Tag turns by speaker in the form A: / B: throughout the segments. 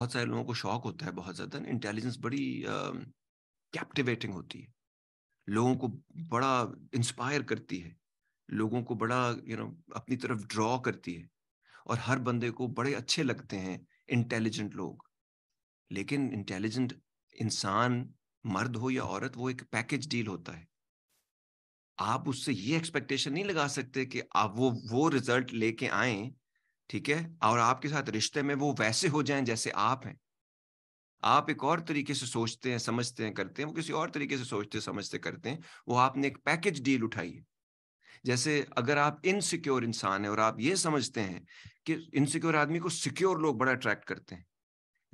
A: बहुत सारे लोगों को शौक होता है बहुत ज़्यादा इंटेलिजेंस बड़ी कैप्टिवेटिंग uh, होती है लोगों को बड़ा इंस्पायर करती है लोगों को बड़ा यू you नो know, अपनी तरफ ड्रॉ करती है और हर बंदे को बड़े अच्छे लगते हैं इंटेलिजेंट लोग लेकिन इंटेलिजेंट इंसान मर्द हो या औरत वो एक पैकेज डील होता है आप उससे ये एक्सपेक्टेशन नहीं लगा सकते कि आप वो वो रिजल्ट लेके आए ठीक है और आपके साथ रिश्ते में वो वैसे हो जाएं जैसे आप हैं आप एक और तरीके से सोचते हैं समझते हैं करते हैं वो किसी और तरीके से सोचते समझते करते हैं वो आपने एक पैकेज डील उठाई है जैसे अगर आप इनसिक्योर इंसान हैं और आप ये समझते हैं कि इनसिक्योर आदमी को सिक्योर लोग बड़ा अट्रैक्ट करते हैं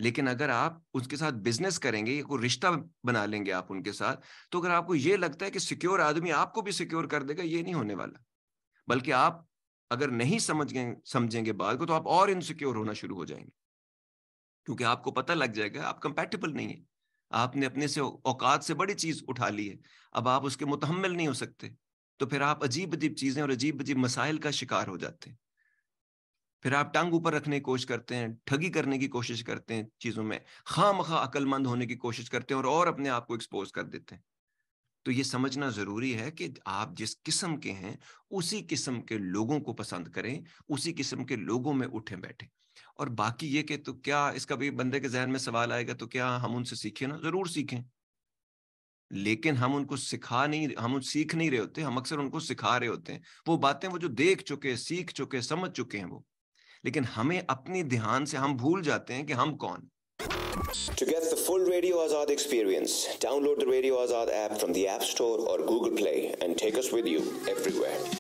A: लेकिन अगर आप उसके साथ बिजनेस करेंगे कोई रिश्ता बना लेंगे आप उनके साथ तो अगर आपको ये लगता है कि सिक्योर आदमी आपको भी सिक्योर कर देगा ये नहीं होने वाला बल्कि आप अगर नहीं समझ गए समझेंगे बात को तो आप और इनसिक्योर होना शुरू हो जाएंगे क्योंकि आपको पता लग जाएगा आप कंपेटेबल नहीं है आपने अपने से औकात से बड़ी चीज उठा ली है अब आप उसके मुतहमल नहीं हो सकते तो फिर आप अजीब अजीब चीजें और अजीब अजीब मसाइल का शिकार हो जाते हैं फिर आप टांग ऊपर रखने की कोशिश करते हैं ठगी करने की कोशिश करते हैं चीजों में खाम खा अक्लमंद होने की कोशिश करते हैं और और अपने आप को एक्सपोज कर देते हैं तो ये समझना जरूरी है कि आप जिस किस्म के हैं उसी किस्म के लोगों को पसंद करें उसी किस्म के लोगों में उठे बैठे और बाकी ये कि तो क्या इसका भी बंदे के जहन में सवाल आएगा तो क्या हम उनसे सीखें ना जरूर सीखें लेकिन हम उनको सिखा नहीं हम उन सीख नहीं रहे होते हम अक्सर उनको सिखा रहे होते हैं वो बातें वो जो देख चुके सीख चुके समझ चुके हैं वो लेकिन हमें अपने ध्यान से हम भूल जाते हैं कि हम कौन
B: To get the full Radio Azad experience, download the Radio Azad app from the App Store or Google Play and take us with you everywhere.